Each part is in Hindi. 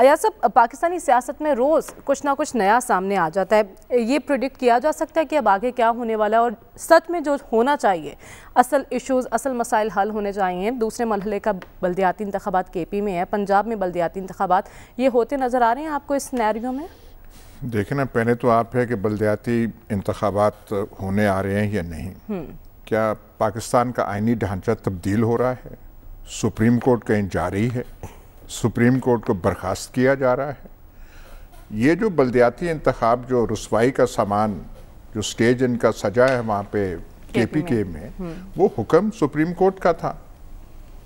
अया सब पाकिस्तानी सियासत में रोज़ कुछ ना कुछ नया सामने आ जाता है ये प्रोडिक्ट किया जा सकता है कि अब आगे क्या होने वाला है और सच में जो होना चाहिए असल इशूज़ असल मसाइल हल होने चाहिए दूसरे मरहले का बल्दियाती इंतबात के पी में है पंजाब में बल्दियाती इंतबात ये होते नज़र आ रहे हैं आपको इस नैरियो में देखें ना पहले तो आप है कि बल्दियाती इंतबात होने आ रहे हैं या नहीं हम्म। क्या पाकिस्तान का आइनी ढांचा तब्दील हो रहा है सुप्रीम कोर्ट जा जारी है सुप्रीम कोर्ट को बर्खास्त किया जा रहा है ये जो बलदियाती इंतखब जो रसवाई का सामान जो स्टेज इनका सजा है वहाँ पे के पी के में, हम्म। वो हुक्म सुप्रीम कोर्ट का था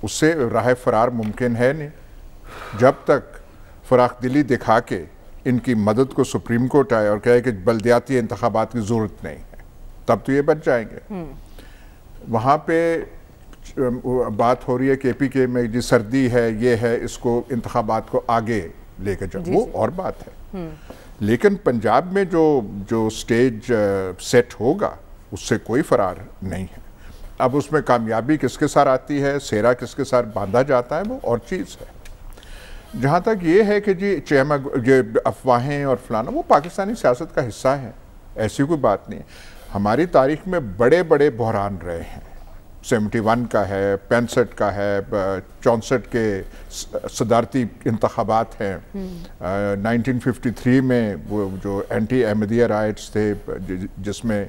उससे राह फरार मुमकिन है नहीं जब तक फराख दिली दिखा के इनकी मदद को सुप्रीम कोर्ट आए और कहे कि बलदियाती इंतबात की ज़रूरत नहीं है तब तो ये बच जाएंगे हम्म। वहाँ पे बात हो रही है के पी के में जी सर्दी है ये है इसको इंतबात को आगे लेकर जाओ वो और बात है हम्म। लेकिन पंजाब में जो जो स्टेज सेट होगा उससे कोई फरार नहीं है अब उसमें कामयाबी किसके साथ आती है सेरा किसके साथ बांधा जाता है वो और चीज़ है जहाँ तक ये है कि जी चेम ये अफवाहें और फलाना वो पाकिस्तानी सियासत का हिस्सा है ऐसी कोई बात नहीं हमारी तारीख में बड़े बड़े बहरान रहे हैं सेवेंटी वन का है पैंसठ का है चौंसठ के सदारती इंतबात हैं हम्म। नाइनटीन फिफ्टी थ्री में वो जो एंटी अहमदिया राइट्स थे जिसमें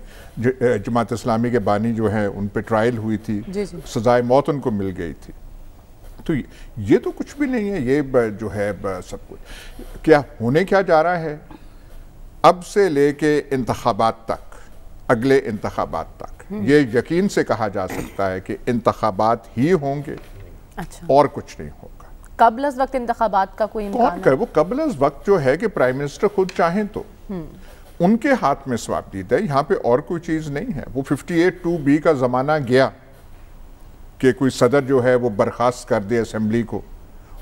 जमात इस्लामी के बानी जो हैं उन पर ट्रायल हुई थी सजाए मौत उनको मिल गई थी तो ये, ये तो कुछ भी नहीं है ये जो है सब कुछ क्या होने क्या जा रहा है अब से लेके इंतबात तक अगले इंतबात तक ये यकीन से कहा जा सकता है कि इंतबात ही होंगे अच्छा। और कुछ नहीं होगा कबल वक्त इंतबात का कोई कौन करे वो कबल वक्त जो है कि प्राइम मिनिस्टर खुद चाहें तो हम्म। उनके हाथ में स्वाबदीद है यहाँ पे और कोई चीज़ नहीं है वो फिफ्टी एट टू बी का ज़माना गया कि कोई सदर जो है वो बर्खास्त कर दे असम्बली को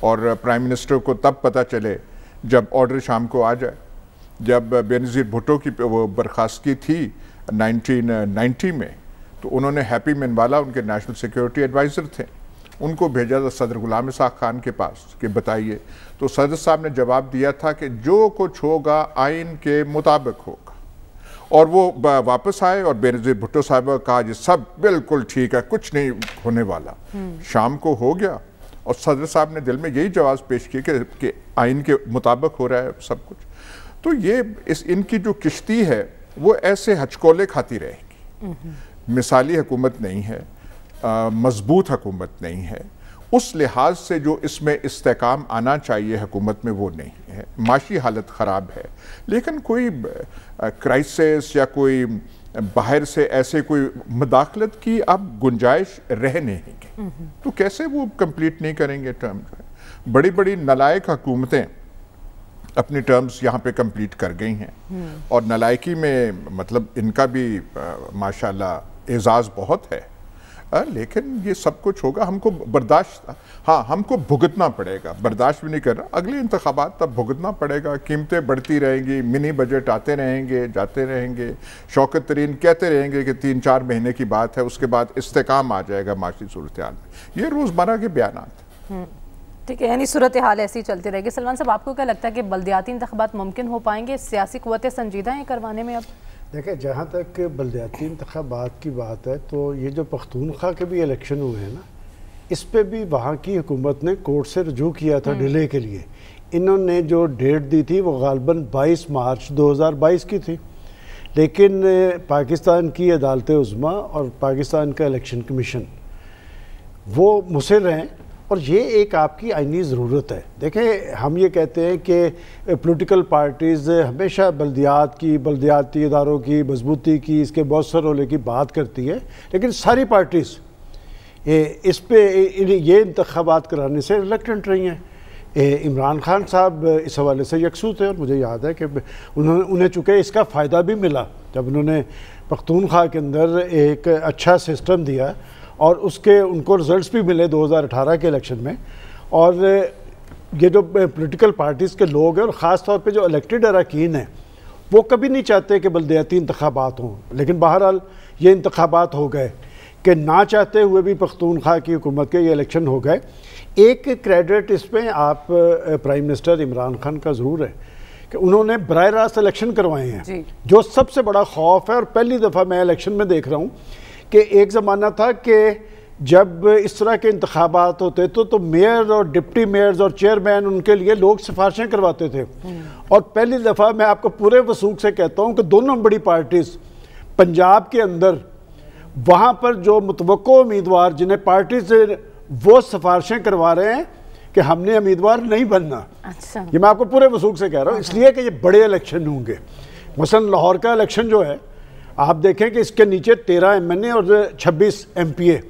और प्राइम मिनिस्टर को तब पता चले जब ऑर्डर शाम को आ जाए जब बेनज़ीर भुट्टो की वो बर्खास्तगी थी 1990 में तो उन्होंने हैप्पी मेनवाला उनके नेशनल सिक्योरिटी एडवाइज़र थे उनको भेजा था सदर गुलाम साह खान के पास कि बताइए तो सदर साहब ने जवाब दिया था कि जो कुछ होगा आइन के मुताबिक होगा और वो वापस आए और बेनजीर भुट्टो साहब का कहा जी सब बिल्कुल ठीक है कुछ नहीं होने वाला हम्म। शाम को हो गया और सदर साहब ने दिल में यही जवाब पेश किया कि, कि आइन के मुताबिक हो रहा है सब कुछ तो ये इस इनकी जो किश्ती है वो ऐसे हचकोले खाती रहेगी मिसाली हुकूमत नहीं है मजबूत हुकूमत नहीं है उस लिहाज से जो इसमें इस्तेकाम आना चाहिए हुकूमत में वो नहीं है माशी हालत ख़राब है लेकिन कोई क्राइसिस या कोई बाहर से ऐसे कोई मदाखलत की अब गुंजाइश रह नहीं तो कैसे वो कंप्लीट नहीं करेंगे टर्म बड़ी बड़ी नलायक हुकूमतें अपनी टर्म्स यहाँ पे कंप्लीट कर गई हैं हम्म। और नलायकी में मतलब इनका भी माशाल्लाह एजाज़ बहुत है आ, लेकिन ये सब कुछ होगा हमको बर्दाश्त हाँ हमको भुगतना पड़ेगा बर्दाश्त भी नहीं कर रहा अगले इंतबात तब भुगतना पड़ेगा कीमतें बढ़ती रहेंगी मिनी बजट आते रहेंगे जाते रहेंगे शौकत तरीन कहते रहेंगे कि तीन चार महीने की बात है उसके बाद इस्तेकाम आ जाएगा माशी सूरत में ये रोज़मर्रा के बयान हम्म। ठीक है यानी सूरत हाल ऐसी चलती रहेगी सलमान साहब आपको क्या लगता है कि बल्दियाती इंतबात मुमकिन हो पाएंगे सियासी क़वतें संजीदा हैं करवाने में अब देखिए जहाँ तक बल्दियाती इंतबात की बात है तो ये जो पख्तूनख्वा के भी इलेक्शन हुए हैं ना इस पर भी वहाँ की हुकूमत ने कोर्ट से रजू किया था हम्म। डिले के लिए इन्होंने जो डेट दी थी वो गालबन 22 मार्च 2022 की थी लेकिन पाकिस्तान की अदालत उज़मा और पाकिस्तान का इलेक्शन कमीशन वो मुसर हैं और ये एक आपकी आइनी ज़रूरत है देखें हम ये कहते हैं कि पॉलिटिकल पार्टीज़ हमेशा बल्दियात की बल्दियाती इदारों की मजबूती की इसके बहुत सर होने की बात करती है लेकिन सारी पार्टीज़ इस पर ये इंतबात कराने से रिलेक्टेंट रही हैं इमरान खान साहब इस हवाले से यकसू थे और मुझे याद है कि उन्होंने उन्हें चूँकि इसका फ़ायदा भी मिला जब उन्होंने पख्तूनख्वा के अंदर एक अच्छा सिस्टम दिया और उसके उनको रिजल्ट्स भी मिले 2018 के इलेक्शन में और ये जो पोलिटिकल पार्टीज़ के लोग हैं और ख़ास तौर पे जो इलेक्टेड अरकान हैं वो कभी नहीं चाहते कि बलदयाती इंतबात हों लेकिन बहरहाल ये इंतबात हो गए कि ना चाहते हुए भी पख्तूनख्वा की हुकूमत के ये इलेक्शन हो गए एक क्रेडिट इसमें आप प्राइम मिनिस्टर इमरान खान का ज़रूर है कि उन्होंने बर रास्त इलेक्शन करवाए हैं जो सबसे बड़ा खौफ है और पहली दफ़ा मैं इलेक्शन में देख रहा हूँ कि एक ज़माना था कि जब इस तरह के इंतबात होते तो तो मेयर और डिप्टी मेयर्स और चेयरमैन उनके लिए लोग सिफारशें करवाते थे और पहली दफ़ा मैं आपको पूरे वसूख से कहता हूँ कि दोनों बड़ी पार्टीज़ पंजाब के अंदर वहाँ पर जो मुतवक़ उम्मीदवार जिन्हें पार्टी से वो सिफारशें करवा रहे हैं कि हमने उम्मीदवार नहीं बनना अच्छा। ये मैं आपको पूरे वसूख से कह रहा हूँ इसलिए कि ये बड़े इलेक्शन होंगे मसलन लाहौर का इलेक्शन जो है आप देखें कि इसके नीचे तेरह एम एन ए और छब्बीस एम पी ए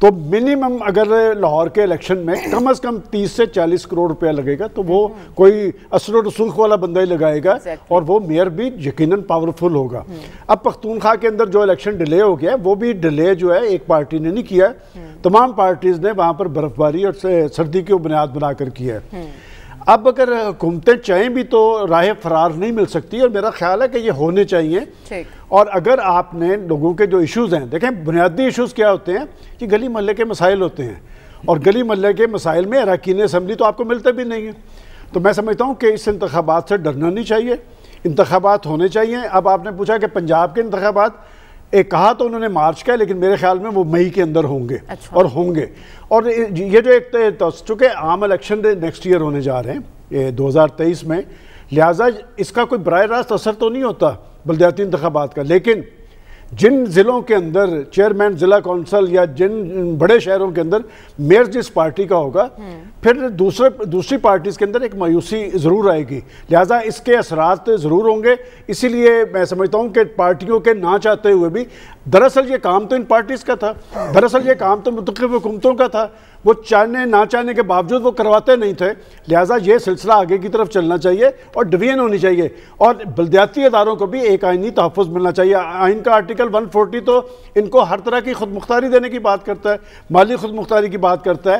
तो मिनिमम अगर लाहौर के इलेक्शन में कम अज कम 30 से 40 करोड़ रुपया लगेगा तो वो कोई असर रसूख वाला बंदा ही लगाएगा और वो मेयर भी यकीनन पावरफुल होगा अब पख्तूनख्वा के अंदर जो इलेक्शन डिले हो गया वो भी डिले जो है एक पार्टी ने नहीं किया तमाम पार्टीज़ ने वहाँ पर बर्फबारी और सर्दी की बुनियाद बनाकर किया है अब अगर घूमते चाहें भी तो राह फरार नहीं मिल सकती और मेरा ख्याल है कि ये होने चाहिए और अगर आपने लोगों के जो इश्यूज़ हैं देखें बुनियादी इश्यूज़ क्या होते हैं कि गली महल के मसाइल होते हैं और गली महल के मसाइल में अरकान असम्बली तो आपको मिलते भी नहीं है तो मैं समझता हूँ कि इस इंतबात से डरना नहीं चाहिए इंतबात होने चाहिए अब आपने पूछा कि पंजाब के इंतबात एक कहा तो उन्होंने मार्च का लेकिन मेरे ख्याल में वो मई के अंदर होंगे अच्छा। और होंगे और ये जो एक चूँकि आम इलेक्शन नेक्स्ट ईयर होने जा रहे हैं ये दो में लिहाजा इसका कोई बर रास्त असर तो नहीं होता बलदियाती इंतबात का लेकिन जिन ज़िलों के अंदर चेयरमैन ज़िला कौंसल या जिन बड़े शहरों के अंदर मेयर जिस पार्टी का होगा फिर दूसरे दूसरी पार्टीज़ के अंदर एक मायूसी ज़रूर आएगी लिहाजा इसके असरात ज़रूर होंगे इसीलिए मैं समझता हूँ कि पार्टियों के ना चाहते हुए भी दरअसल ये काम तो इन पार्टीज का था दरअसल ये काम तो मुतब हुकूमतों का था वो चाहने ना चाहने के बावजूद वो करवाते नहीं थे लिहाजा ये सिलसिला आगे की तरफ चलना चाहिए और डिवीजन होनी चाहिए और बलदियाती इदारों को भी एक आइनी तहफ़ मिलना चाहिए आइन का आर्टिकल 140 तो इनको हर तरह की खुद मुख्तारी देने की बात करता है माली खुद मुख्तारी की बात करता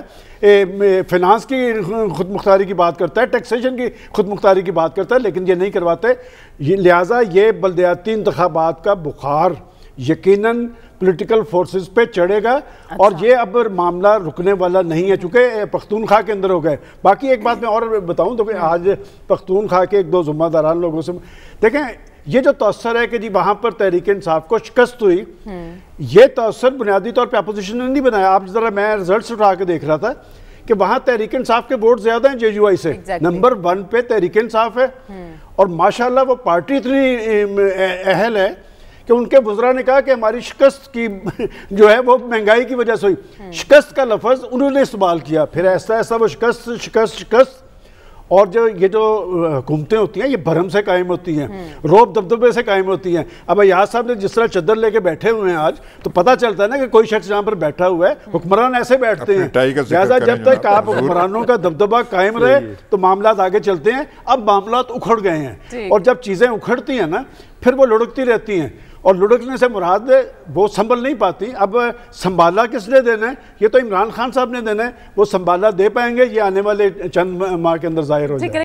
है फिनांस की खुद मुख्तारी की बात करता है टैक्सेशन की खुद मुख्तारी की बात करता है लेकिन ये नहीं करवाते लिहाजा ये बलदियाती इंतबात का बुखार यकीनन पॉलिटिकल फोर्सेस पे चढ़ेगा अच्छा। और ये अब मामला रुकने वाला नहीं है चूँकि पख्तूनखा के अंदर हो गए बाकी एक बात मैं और बताऊँ तो आज पख्तूनखा के एक दो जुम्मेदारान लोगों से देखें ये जो तसर है कि जी वहाँ पर तहरीक इंसाफ को शिकस्त हुई हम्म। ये तसर बुनियादी तौर पर अपोजिशन ने नहीं बनाया आप ज़रा मैं रिजल्ट उठा के देख रहा था कि वहाँ तहरीक इंसाफ के वोट ज़्यादा हैं जे यू आई से exactly. नंबर वन पे तहरीक इंसाफ है हम्म। और माशाल्लाह वो पार्टी इतनी अहल है कि उनके बुजरा ने कहा कि हमारी शिकस्त की जो है वो महंगाई की वजह से हुई हाँ। शिकस्त का लफज उन्होंने इस्तेमाल किया फिर ऐसा ऐसा वो शिकस्त शिकस्त शिकस्त और जो ये जो हुकूमतें होती हैं ये भरम से कायम होती हैं हाँ। रोब दबदबे से कायम होती हैं अब यहाँ साहब ने जिस तरह चद्दर लेके बैठे हुए हैं आज तो पता चलता है ना कि कोई शख्स यहाँ पर बैठा हुआ है हाँ। हुक्मरान ऐसे बैठते हैं लिहाजा जब तक आप हुक्मरानों का दबदबा कायम रहे तो मामला आगे चलते हैं अब मामला उखड़ गए हैं और जब चीज़ें उखड़ती हैं ना फिर वो लुढ़कती रहती हैं और लुढ़कने से मुराद वो संभल नहीं पाती अब संभाला किसने देना है ये तो इमरान खान साहब ने देना है वो संभाला दे पाएंगे ये आने वाले चंद माह के अंदर जाहिर हो जाए